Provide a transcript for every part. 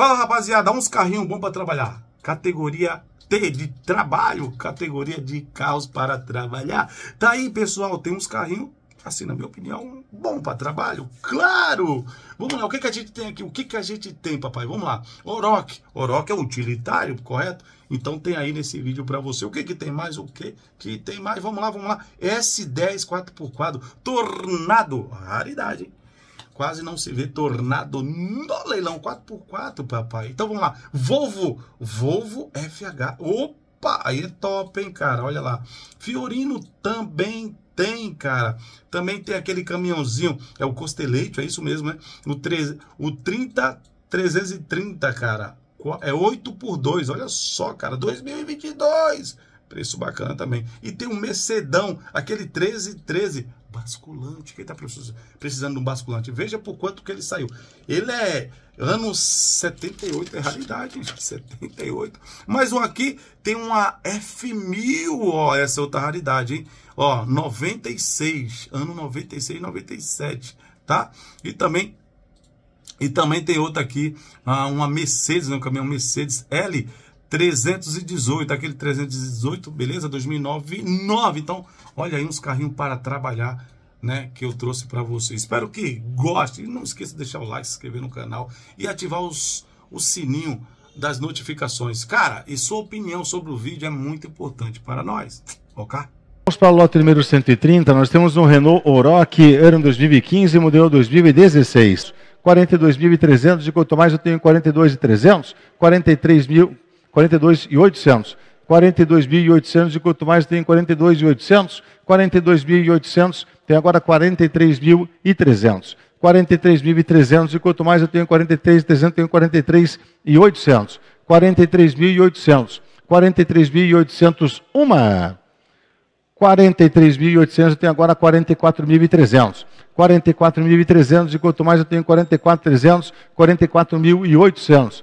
Fala rapaziada, uns carrinhos bons para trabalhar. Categoria T de trabalho, categoria de carros para trabalhar. Tá aí, pessoal, tem uns carrinhos, assim, na minha opinião, bom para trabalho, claro. Vamos lá, o que, que a gente tem aqui? O que, que a gente tem, papai? Vamos lá. Oroc. Oroc é utilitário, correto? Então tem aí nesse vídeo para você. O que que tem mais? O que que tem mais? Vamos lá, vamos lá. S10 4x4 Tornado. Raridade, hein? quase não se vê tornado no leilão 4x4, papai. Então vamos lá, Volvo, Volvo FH, opa, aí é top, hein, cara, olha lá. Fiorino também tem, cara. Também tem aquele caminhãozinho, é o Costeleito, é isso mesmo, né? O, 3, o 30, 330, cara. É 8 por 2, olha só, cara, 2022. Preço bacana também. E tem um Mercedão, aquele 1313, Basculante. Quem está precisando de um basculante? Veja por quanto que ele saiu. Ele é anos 78, é raridade, 78. Mas um aqui tem uma F1000, ó, essa é outra raridade, hein? Ó, 96, ano 96, 97, tá? E também e também tem outra aqui, ah, uma Mercedes, né, um caminhão Mercedes L 318, aquele 318, beleza? 2009, 9. Então, olha aí uns carrinhos para trabalhar, né, que eu trouxe para você. Espero que goste. não esqueça de deixar o like, se inscrever no canal e ativar os, o sininho das notificações. Cara, e sua opinião sobre o vídeo é muito importante para nós, ok? Vamos para o lote número 130. Nós temos um Renault Oroch, ano 2015, modelo 2016. 42.300, de quanto mais eu tenho 42.300, 43 mil... 42,800. 42.800 e quanto mais tem 42.800, 42.800 tem agora 43.300. 43.300 e quanto mais eu tenho 43.300, tenho 43.800. 43.800. 43.800 uma. 43.800 eu tenho agora 44.300. 44.300 e quanto mais eu tenho 44.300, 44.800.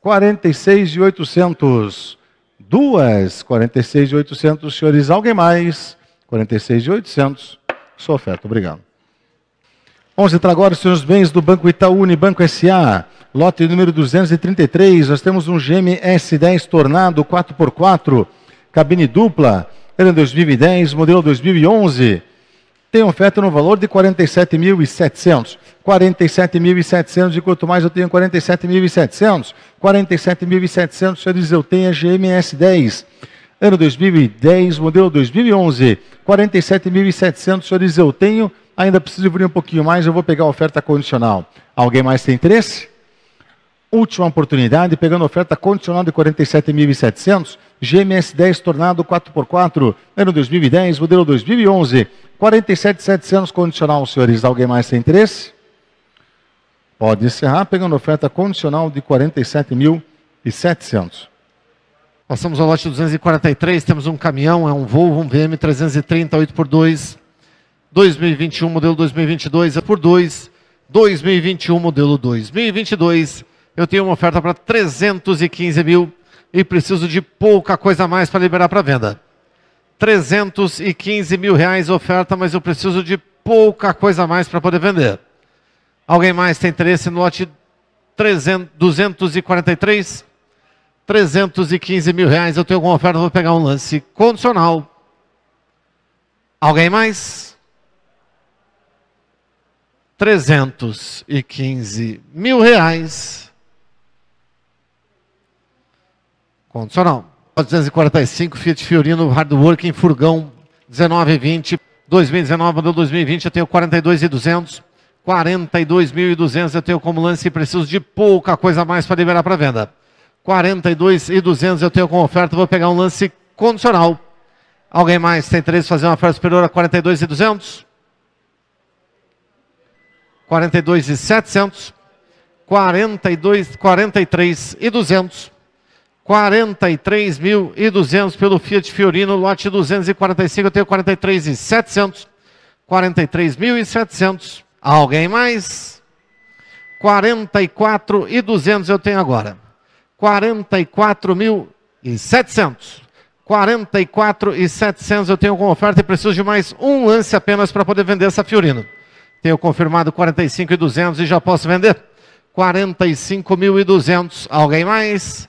46 e 800. Duas, 46 e 800, senhores. Alguém mais? 46 e 800. Sua oferta, obrigado. Vamos entrar agora os senhores bens do Banco Itaú Banco S.A. Lote número 233, nós temos um GMS 10 Tornado 4x4, cabine dupla, era 2010, modelo 2011 tem oferta no valor de 47.700. 47.700 e quanto mais eu tenho 47.700. 47.700, o senhor diz, eu tenho a GMS 10. Ano 2010, modelo 2011, 47.700, o senhor diz, eu tenho, ainda preciso abrir um pouquinho mais, eu vou pegar a oferta condicional. Alguém mais tem interesse? Última oportunidade, pegando oferta condicional de 47.700, GMS 10 Tornado 4x4, ano 2010, modelo 2011, 47,700 condicional, senhores. Alguém mais tem interesse? Pode encerrar pegando oferta condicional de 47.700. Passamos ao lote 243, temos um caminhão, é um Volvo, um VM 330, 8 por 2 2021, modelo 2022 é por 2 2021, modelo 2022. Eu tenho uma oferta para 315 mil e preciso de pouca coisa a mais para liberar para venda. 315 mil reais oferta, mas eu preciso de pouca coisa a mais para poder vender. Alguém mais tem interesse no lote 243? 315 mil reais, eu tenho alguma oferta, vou pegar um lance condicional. Alguém mais? 315 mil reais. Condicional. 245 Fiat Fiorino Hardworking Furgão 1920 2019 modelo 2020 eu tenho 42.200 42.200 eu tenho como lance e preciso de pouca coisa mais para liberar para venda 42.200 eu tenho como oferta vou pegar um lance condicional alguém mais tem interesse em fazer uma oferta superior a 42.200 42.700 42, 43.200 43.200 pelo Fiat Fiorino, lote 245, eu tenho 43.700. 43.700. Alguém mais? 44.200 eu tenho agora. 44.700. 44.700 eu tenho com oferta e preciso de mais um lance apenas para poder vender essa Fiorino. Tenho confirmado 45.200 e já posso vender. 45.200. Alguém mais?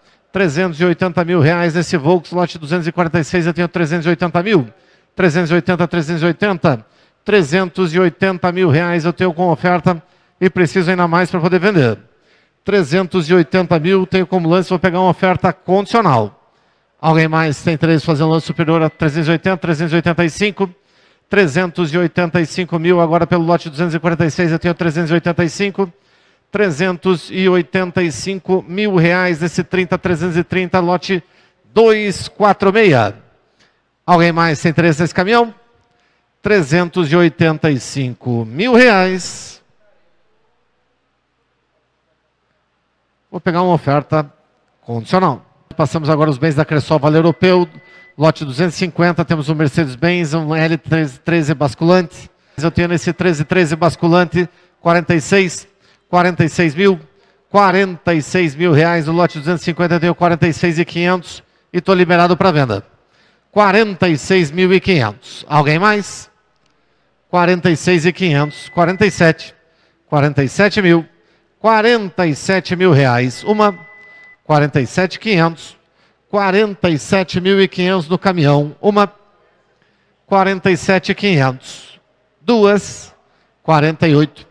380 mil reais nesse Volks, lote 246, eu tenho 380 mil. 380, 380. 380 mil reais eu tenho com oferta e preciso ainda mais para poder vender. 380 mil tenho como lance, vou pegar uma oferta condicional. Alguém mais tem interesse fazer um lance superior a 380, 385. 385 mil agora pelo lote 246 eu tenho 385. 385 mil reais, esse 30, 330, lote 246. Alguém mais tem interesse nesse caminhão? 385 mil reais. Vou pegar uma oferta condicional. Passamos agora os bens da Cressol Vale Europeu, lote 250, temos um Mercedes-Benz, um L13 basculante. Eu tenho esse 1313 basculante 46 46 mil, 46 mil reais. no lote 250 deu 46 e 500 e estou liberado para venda. 46 mil e 500. Alguém mais? 46 e 500, 47, 47 mil, 47 mil reais. Uma, 47 500, 47 mil e 500 no caminhão. Uma, 47 500. Duas, 48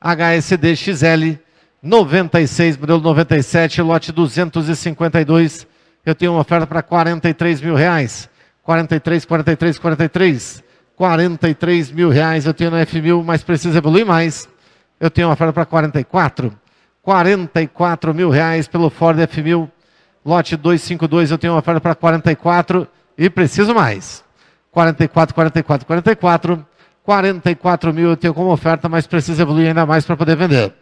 HSD XL 96, modelo 97, lote 252. Eu tenho uma oferta para 43 mil reais. 43, 43, 43. 43 mil reais eu tenho na F1000, mas precisa evoluir mais. Eu tenho uma oferta para 44. 44 mil reais pelo Ford F1000, lote 252. Eu tenho uma oferta para 44 e preciso mais. 44, 44, 44. 44 mil eu tenho como oferta, mas preciso evoluir ainda mais para poder vender.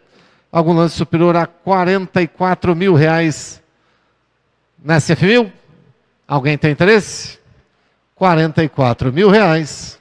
Algum lance superior a 44 mil reais nessa F1000? Alguém tem interesse? 44 mil reais.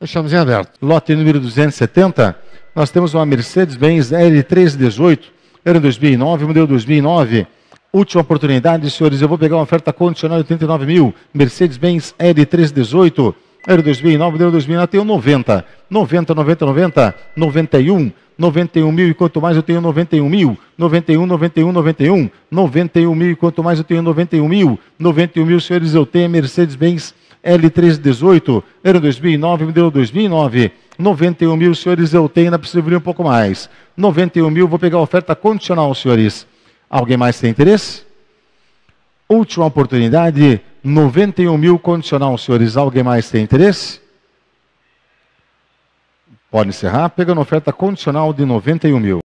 Deixamos em aberto. Lote número 270, nós temos uma Mercedes-Benz L318, Era 2009, modelo 2009. Última oportunidade, senhores, eu vou pegar uma oferta condicional de 89 mil, Mercedes-Benz L318. Era 2009, era 2009, eu tenho 90. 90, 90, 90, 91, 91 mil e quanto mais eu tenho 91 mil. 91, 91, 91, 91 mil e quanto mais eu tenho 91 mil. 91 mil, senhores, eu tenho Mercedes-Benz L318. Era 2009, me deu 2009. 91 mil, senhores, eu tenho, ainda preciso abrir um pouco mais. 91 mil, vou pegar a oferta condicional, senhores. Alguém mais tem interesse? Última oportunidade 91 mil condicional, senhores. Alguém mais tem interesse? Pode encerrar, pegando oferta condicional de 91 mil.